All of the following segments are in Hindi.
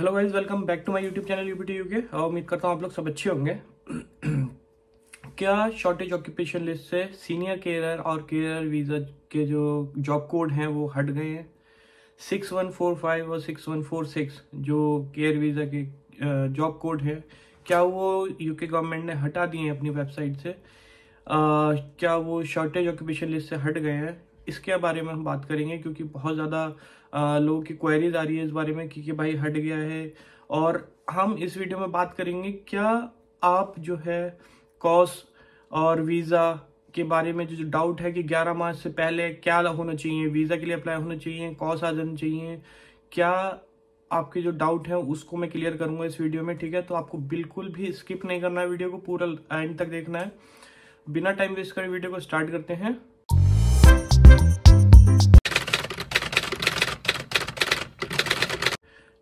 hello guys welcome back to my YouTube channel UPT UK और उम्मीद करता हूँ आप लोग सब अच्छे होंगे क्या शॉर्टेज ऑक्यूपेशन लिस्ट से सीनियर केयर और केयर वीज़ा के जो जॉब कोड हैं वो हट गए हैं सिक्स वन फोर फाइव और सिक्स वन फोर सिक्स जो केयर वीज़ा के जॉब uh, कोड हैं क्या वो यूके गवर्नमेंट ने हटा दिए हैं अपनी वेबसाइट से आ, uh, क्या वो शॉर्टेज ऑक्यूपेशन लिस्ट से हट गए हैं इसके बारे में हम बात करेंगे क्योंकि बहुत ज़्यादा लोगों की क्वेरीज आ रही है इस बारे में कि, कि भाई हट गया है और हम इस वीडियो में बात करेंगे क्या आप जो है कॉस और वीज़ा के बारे में जो डाउट है कि 11 मार्च से पहले क्या होना चाहिए वीज़ा के लिए अप्लाई होना चाहिए कॉस आ जाना चाहिए क्या आपके जो डाउट है उसको मैं क्लियर करूंगा इस वीडियो में ठीक है तो आपको बिल्कुल भी स्किप नहीं करना है वीडियो को पूरा एंड तक देखना है बिना टाइम वेस्ट कर वीडियो को स्टार्ट करते हैं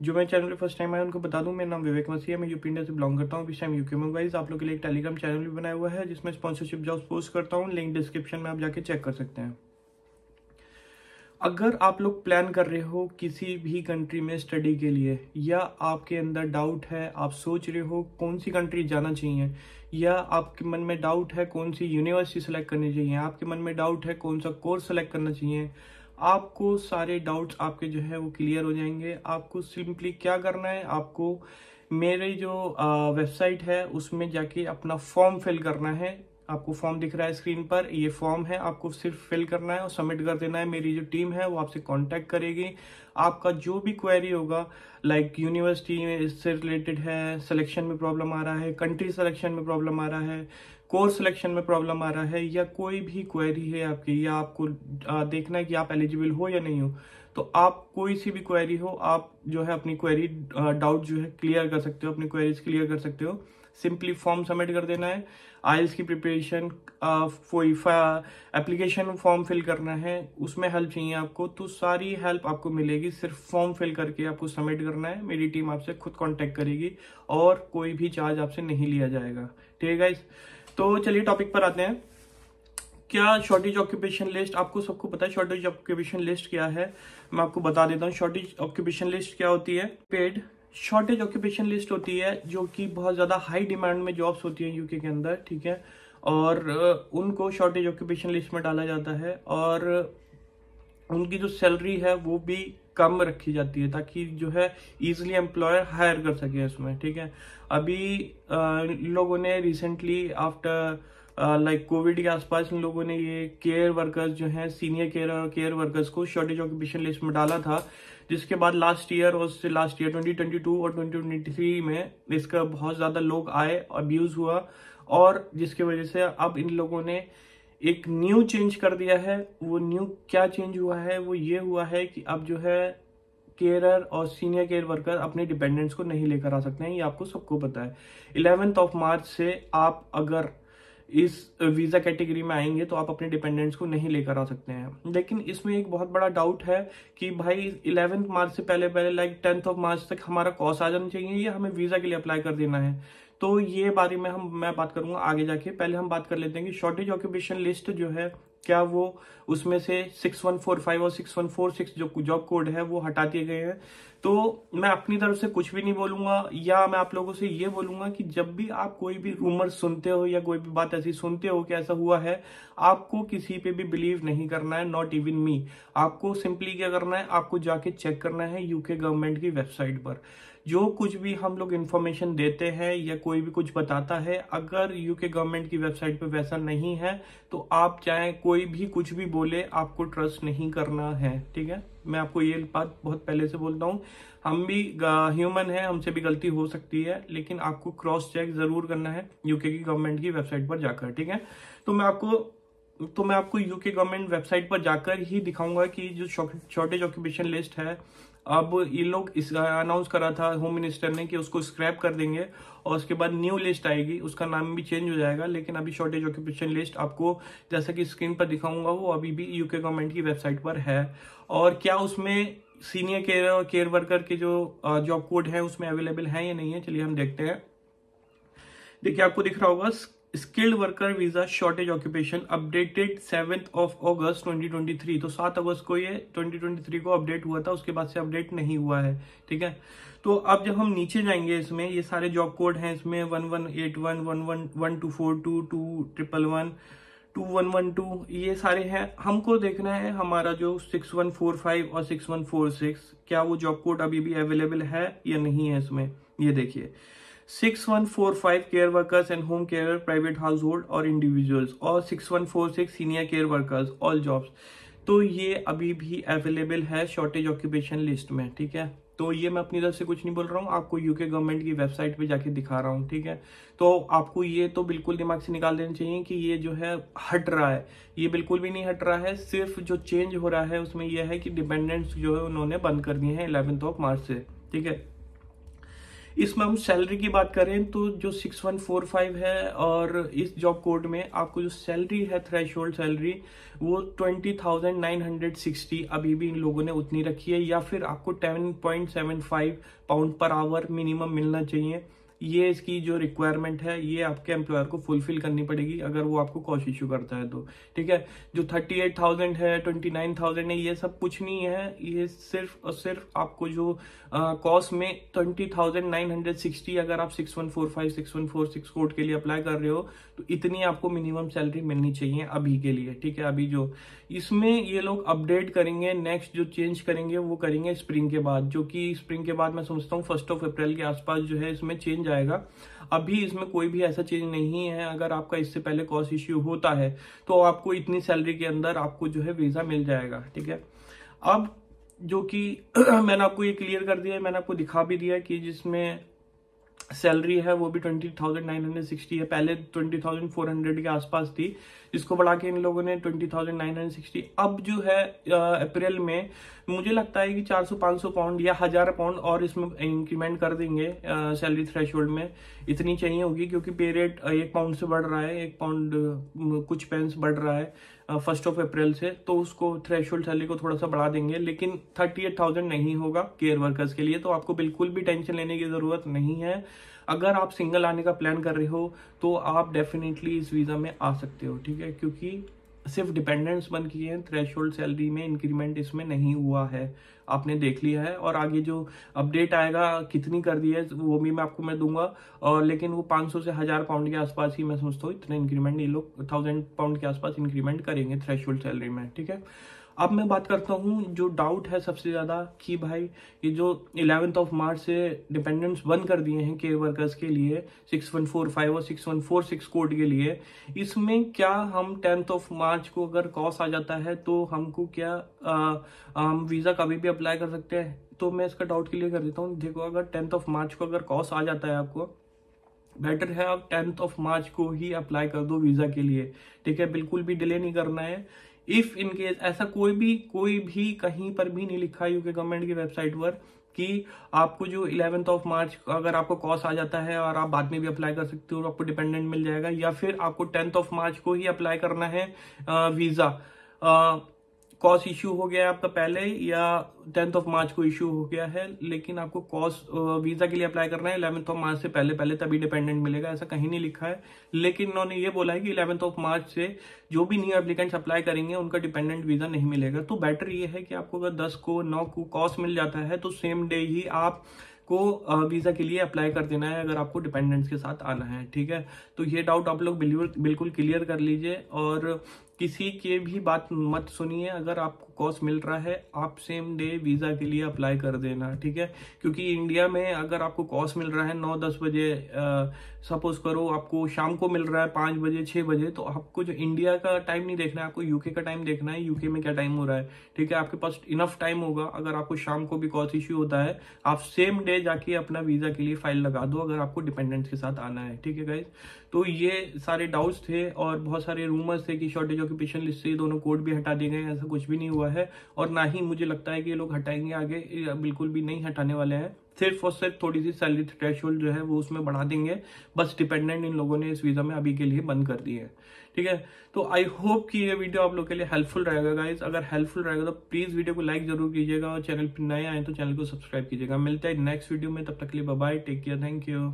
जो मैं चैनल पे फर्स्ट टाइम आया उनको बता दूं मेरा नाम विवेक मसी है मैं यूपी इंडिया से बिलोंग करता हूं इस टाइम यूके में वाइज आप लोग के लिए एक टेलीग्राम चैनल भी बनाया हुआ है जिसमें स्पॉन्सरशिप जॉब्स पोस्ट करता हूँ लिंक डिस्क्रिप्शन में आप जाके चेक कर सकते हैं अगर आप लोग प्लान कर रहे हो किसी भी कंट्री में स्टडी के लिए या आपके अंदर डाउट है आप सोच रहे हो कौन सी कंट्री जाना चाहिए या आपके मन में डाउट है कौन सी यूनिवर्सिटी सेलेक्ट करनी चाहिए आपके मन में डाउट है कौन सा कोर्स सेलेक्ट करना चाहिए आपको सारे डाउट्स आपके जो है वो क्लियर हो जाएंगे आपको सिंपली क्या करना है आपको मेरे जो वेबसाइट है उसमें जाके अपना फॉर्म फिल करना है आपको फॉर्म दिख रहा है स्क्रीन पर ये फॉर्म है आपको सिर्फ फिल करना है और सबमिट कर देना है मेरी जो टीम है वो आपसे कांटेक्ट करेगी आपका जो भी क्वेरी होगा लाइक यूनिवर्सिटी में इससे रिलेटेड है सिलेक्शन में प्रॉब्लम आ रहा है कंट्री सिलेक्शन में प्रॉब्लम आ रहा है कोर्स सिलेक्शन में प्रॉब्लम आ रहा है या कोई भी क्वेरी है आपकी या आपको देखना है कि आप एलिजिबल हो या नहीं हो तो आप कोई सी भी क्वेरी हो आप जो है अपनी क्वेरी डाउट जो है क्लियर कर सकते हो अपनी क्वेरीज क्लियर कर सकते हो सिंपली फॉर्म सबमिट कर देना है आइल्स की प्रिपरेशन एप्लीकेशन फॉर्म फिल करना है उसमें हेल्प चाहिए आपको तो सारी हेल्प आपको मिलेगी सिर्फ फॉर्म फिल करके आपको सबमिट करना है मेरी टीम आपसे खुद कांटेक्ट करेगी और कोई भी चार्ज आपसे नहीं लिया जाएगा ठीक है तो चलिए टॉपिक पर आते हैं क्या शॉर्टेज ऑक्यूपेशन लिस्ट आपको सबको पता है शॉर्टेज ऑक्यूपेशन लिस्ट क्या है मैं आपको बता देता हूँ शॉर्टेज ऑक्यूपेशन लिस्ट क्या होती है पेड शॉर्टेज ऑक्यूपेशन लिस्ट होती है जो कि बहुत ज़्यादा हाई डिमांड में जॉब्स होती हैं यूके के अंदर ठीक है और उनको शॉर्टेज ऑक्यूपेशन लिस्ट में डाला जाता है और उनकी जो सैलरी है वो भी कम रखी जाती है ताकि जो है ईजिली एम्प्लॉयर हायर कर सके उसमें ठीक है अभी लोगों ने रिसेंटली आफ्टर लाइक कोविड के आसपास इन लोगों ने ये केयर वर्कर्स जो हैं सीनियर केयर केयर वर्कर्स को शॉर्टेज ऑक्यूपेशन लिस्ट में डाला था जिसके बाद लास्ट ईयर और उससे लास्ट ईयर 2022 और 2023 में इसका बहुत ज़्यादा लोग आए अब्यूज़ हुआ और जिसके वजह से अब इन लोगों ने एक न्यू चेंज कर दिया है वो न्यू क्या चेंज हुआ है वो ये हुआ है कि अब जो है केयरर और सीनियर केयर वर्कर अपने डिपेंडेंट्स को नहीं लेकर आ सकते हैं ये आपको सबको पता है इलेवेंथ ऑफ मार्च से आप अगर इस वीज़ा कैटेगरी में आएंगे तो आप अपने डिपेंडेंट्स को नहीं लेकर आ सकते हैं लेकिन इसमें एक बहुत बड़ा डाउट है कि भाई इलेवेंथ मार्च से पहले पहले लाइक टेंथ ऑफ मार्च तक हमारा कॉस आ जाना चाहिए या हमें वीज़ा के लिए अप्लाई कर देना है तो ये बारे में हम मैं बात करूंगा आगे जाके पहले हम बात कर लेते हैं कि शॉर्टेज ऑक्यूपेशन लिस्ट जो है क्या वो उसमें से फाइव और 6146 जो जॉब कोड है वो हटा दिए गए हैं तो मैं अपनी तरफ से कुछ भी नहीं बोलूंगा या मैं आप लोगों से ये बोलूंगा कि जब भी आप कोई भी रूमर सुनते हो या कोई भी बात ऐसी सुनते हो कि ऐसा हुआ है आपको किसी पे भी बिलीव नहीं करना है नॉट इवन मी आपको सिंपली क्या करना है आपको जाके चेक करना है यूके गवर्नमेंट की वेबसाइट पर जो कुछ भी हम लोग इन्फॉर्मेशन देते हैं या कोई भी कुछ बताता है अगर यूके गवर्नमेंट की वेबसाइट पे वैसा नहीं है तो आप चाहे कोई भी कुछ भी बोले आपको ट्रस्ट नहीं करना है ठीक है मैं आपको ये बात बहुत पहले से बोलता हूँ हम भी ह्यूमन है हमसे भी गलती हो सकती है लेकिन आपको क्रॉस चेक जरूर करना है यूके की गवर्नमेंट की वेबसाइट पर जाकर ठीक है तो मैं आपको तो मैं आपको यूके गवर्नमेंट वेबसाइट पर जाकर ही दिखाऊंगा कि जो शॉर्टेज ऑक्यूपेशन लिस्ट है अब ये लोग इसका अनाउंस करा था होम मिनिस्टर ने कि उसको स्क्रैप कर देंगे और उसके बाद न्यू लिस्ट आएगी उसका नाम भी चेंज हो जाएगा लेकिन अभी शॉर्टेज ऑक्यूपेशन लिस्ट आपको जैसा कि स्क्रीन पर दिखाऊंगा वो अभी भी यूके गवर्नमेंट की वेबसाइट पर है और क्या उसमें सीनियर केयर और केयर वर्कर के जो जॉब कोड है उसमें अवेलेबल है या नहीं है चलिए हम देखते हैं देखिए आपको दिख रहा होगा skilled worker visa shortage occupation updated seventh of August 2023 तो सात अगस्त को ये 2023 को अपडेट हुआ था उसके बाद से अपडेट नहीं हुआ है ठीक है तो अब जब हम नीचे जाएंगे इसमें ये सारे जॉब कोड हैं इसमें one one eight one one one one two four two two triple one two one one two ये सारे हैं हमको देखना है हमारा जो सिक्स वन फोर फाइव और सिक्स वन फोर सिक्स क्या वो जॉब कोड अभी भी अवेलेबल है या नहीं है इसमें ये देखिए 6145 five care workers and home care private household और 6146 senior care workers all jobs तो ये अभी भी अवेलेबल है शॉर्टेज ऑक्यूपेशन लिस्ट में ठीक है तो ये मैं अपनी तरफ से कुछ नहीं बोल रहा हूँ आपको यूके गवर्नमेंट की वेबसाइट पे जाके दिखा रहा हूँ ठीक है तो आपको ये तो बिल्कुल दिमाग से निकाल देना चाहिए कि ये जो है हट रहा है ये बिल्कुल भी नहीं हट रहा है सिर्फ जो चेंज हो रहा है उसमें यह है कि डिपेंडेंट्स जो है उन्होंने बंद कर दिए हैं इलेवेंथ ऑफ मार्च से ठीक है इसमें हम सैलरी की बात करें तो जो 6145 है और इस जॉब कोड में आपको जो सैलरी है थ्रेश सैलरी वो 20,960 अभी भी इन लोगों ने उतनी रखी है या फिर आपको 10.75 पाउंड पर आवर मिनिमम मिलना चाहिए ये इसकी जो रिक्वायरमेंट है ये आपके एम्प्लॉयर को फुलफिल करनी पड़ेगी अगर वो आपको कॉस्ट इश्यू करता है तो ठीक है जो थर्टी एट थाउजेंड है ट्वेंटी नाइन थाउजेंड है ये सब कुछ नहीं है ये सिर्फ और सिर्फ आपको जो कॉस्ट में twenty thousand nine hundred sixty अगर आप six one four five six one four six code के लिए अप्लाई कर रहे हो तो इतनी आपको मिनिमम सैलरी मिलनी चाहिए अभी के लिए ठीक है अभी जो इसमें ये लोग अपडेट करेंगे नेक्स्ट जो चेंज करेंगे वो करेंगे स्प्रिंग के बाद जो कि स्प्रिंग के बाद मैं समझता हूँ फर्स्ट ऑफ अप्रैल के आसपास जो है इसमें चेंज जाएगा अभी इसमें कोई भी ऐसा चीज नहीं है अगर आपका इससे पहले कॉस्ट इश्यू होता है तो आपको इतनी सैलरी के अंदर आपको जो है वीजा मिल जाएगा ठीक है अब जो कि मैंने आपको ये क्लियर कर दिया है मैंने आपको दिखा भी दिया कि जिसमें सैलरी है वो भी twenty thousand nine hundred sixty है पहले ट्वेंटी थाउजेंड फोर हंड्रेड के आसपास थी इसको बढ़ा के इन लोगों ने twenty thousand nine hundred sixty अब जो है अप्रैल में मुझे लगता है कि 400-500 पाउंड या हजार पाउंड और इसमें इंक्रीमेंट कर देंगे सैलरी थ्रेश में इतनी चाहिए होगी क्योंकि पे रेट एक पाउंड से बढ़ रहा है एक पाउंड कुछ पेंस बढ़ रहा है फर्स्ट ऑफ अप्रैल से तो उसको थ्रेश सैलरी को थोड़ा सा बढ़ा देंगे लेकिन थर्टी एट थाउजेंड नहीं होगा केयर वर्कर्स के लिए तो आपको बिल्कुल भी टेंशन लेने की ज़रूरत नहीं है अगर आप सिंगल आने का प्लान कर रहे हो तो आप डेफिनेटली इस वीज़ा में आ सकते हो ठीक है क्योंकि सिर्फ डिपेंडेंट्स बन किए हैं थ्रेश सैलरी में इंक्रीमेंट इसमें नहीं हुआ है आपने देख लिया है और आगे जो अपडेट आएगा कितनी कर दी है वो भी मैं आपको मैं दूंगा और लेकिन वो 500 से हज़ार पाउंड के आसपास ही मैं समझता हूँ इतना इंक्रीमेंट ये लोग थाउजेंड पाउंड के आसपास इंक्रीमेंट करेंगे थ्रेश सैलरी में ठीक है अब मैं बात करता हूँ जो डाउट है सबसे ज़्यादा कि भाई ये जो इलेवेंथ ऑफ मार्च से डिपेंडेंस बंद कर दिए हैं केयर वर्कर्स के लिए सिक्स वन फोर फाइव और six one four six code के लिए इसमें क्या हम टेंथ ऑफ मार्च को अगर कॉस आ जाता है तो हमको क्या आ, हम वीज़ा कभी भी अप्लाई कर सकते हैं तो मैं इसका डाउट क्लियर कर देता हूँ देखो अगर टेंथ ऑफ मार्च को अगर कॉस आ जाता है आपको बेटर है आप टेंथ ऑफ मार्च को ही अप्लाई कर दो वीज़ा के लिए ठीक है बिल्कुल भी डिले नहीं करना है इफ इन केस ऐसा कोई भी कोई भी कहीं पर भी नहीं लिखा यूके गवर्नमेंट की वेबसाइट पर कि आपको जो इलेवेंथ ऑफ मार्च अगर आपको कॉस आ जाता है और आप बाद में भी अप्लाई कर सकते हो आपको डिपेंडेंट मिल जाएगा या फिर आपको टेंथ ऑफ मार्च को ही अप्लाई करना है वीज़ा कॉस इश्यू हो गया है आपका पहले या टेंथ ऑफ मार्च को इश्यू हो गया है लेकिन आपको कॉस वीजा के लिए अप्लाई करना है इलेवंथ ऑफ मार्च से पहले पहले तभी डिपेंडेंट मिलेगा ऐसा कहीं नहीं लिखा है लेकिन इन्होंने ये बोला है कि इलेवंथ ऑफ मार्च से जो भी न्यू अप्लीकेंट्स अप्लाई करेंगे उनका डिपेंडेंट वीजा नहीं मिलेगा तो बेटर ये है कि आपको अगर दस को नौ को कॉस मिल जाता है तो सेम डे ही आप को वीज़ा के लिए अप्लाई कर देना है अगर आपको डिपेंडेंट्स के साथ आना है ठीक है तो ये डाउट आप लोग बिल्कुल क्लियर कर लीजिए और किसी के भी बात मत सुनिए अगर आपको कॉस मिल रहा है आप सेम डे वीज़ा के लिए अप्लाई कर देना ठीक है क्योंकि इंडिया में अगर आपको कॉस मिल रहा है नौ दस बजे सपोज करो आपको शाम को मिल रहा है पाँच बजे छः बजे तो आपको जो इंडिया का टाइम नहीं देखना है आपको यूके का टाइम देखना है यूके में क्या टाइम हो रहा है ठीक है आपके पास इनफ टाइम होगा अगर आपको शाम को भी कॉस इश्यू होता है आप सेम डे जाके अपना वीज़ा के लिए फाइल लगा दो अगर आपको डिपेंडेंट्स के साथ आना है ठीक है गाइज तो ये सारे डाउट्स थे और बहुत सारे रूमर्स थे कि शॉर्टेज ऑफ ऑक्यूपेशन लिस्ट से ये दोनों कोड भी हटा दिए गए ऐसा कुछ भी नहीं हुआ है और ना ही मुझे लगता है कि ये लोग हटाएंगे आगे बिल्कुल भी नहीं हटाने वाले हैं सिर्फ और सिर्फ थोड़ी सी सैलरी थ्रेश जो है वो उसमें बढ़ा देंगे बस डिपेंडेंट इन लोगों ने इस वीज़ा में अभी के लिए बंद कर दी है ठीक है तो आई होप कि ये वीडियो आप लोग के लिए हेल्पफुल रहेगा गाइज अगर हेल्पफुल रहेगा तो प्लीज़ वीडियो को लाइक जरूर कीजिएगा और चैनल पर नए आए तो चैनल को सब्सक्राइब कीजिएगा मिलता है नेक्स्ट वीडियो में तब तक के लिए bye take care thank you